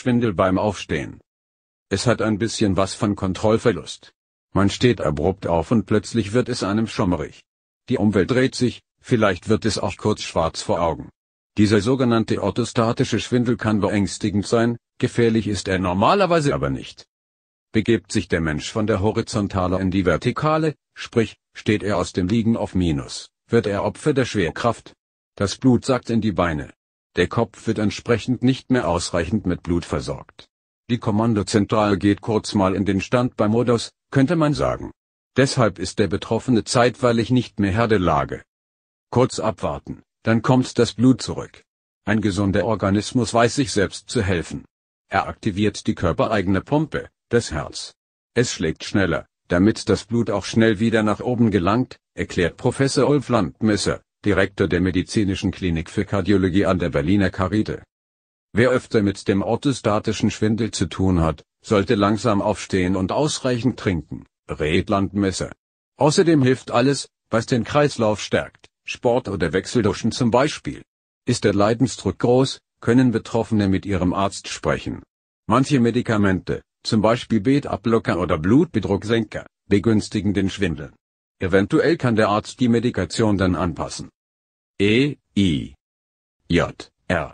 Schwindel beim Aufstehen. Es hat ein bisschen was von Kontrollverlust. Man steht abrupt auf und plötzlich wird es einem schummerig. Die Umwelt dreht sich, vielleicht wird es auch kurz schwarz vor Augen. Dieser sogenannte orthostatische Schwindel kann beängstigend sein, gefährlich ist er normalerweise aber nicht. Begebt sich der Mensch von der Horizontale in die Vertikale, sprich, steht er aus dem Liegen auf Minus, wird er Opfer der Schwerkraft. Das Blut sackt in die Beine, der Kopf wird entsprechend nicht mehr ausreichend mit Blut versorgt. Die Kommandozentrale geht kurz mal in den Stand bei modus könnte man sagen. Deshalb ist der Betroffene zeitweilig nicht mehr Herr der Lage. Kurz abwarten, dann kommt das Blut zurück. Ein gesunder Organismus weiß sich selbst zu helfen. Er aktiviert die körpereigene Pumpe, das Herz. Es schlägt schneller, damit das Blut auch schnell wieder nach oben gelangt, erklärt Professor Ulf Landmesser, Direktor der Medizinischen Klinik für Kardiologie an der Berliner Karite. Wer öfter mit dem orthostatischen Schwindel zu tun hat, sollte langsam aufstehen und ausreichend trinken, rät Landmesser. Außerdem hilft alles, was den Kreislauf stärkt, Sport oder Wechselduschen zum Beispiel. Ist der Leidensdruck groß, können Betroffene mit ihrem Arzt sprechen. Manche Medikamente, zum Beispiel Betablocker oder Blutbedrucksenker, begünstigen den Schwindel. Eventuell kann der Arzt die Medikation dann anpassen. E, I, J, R.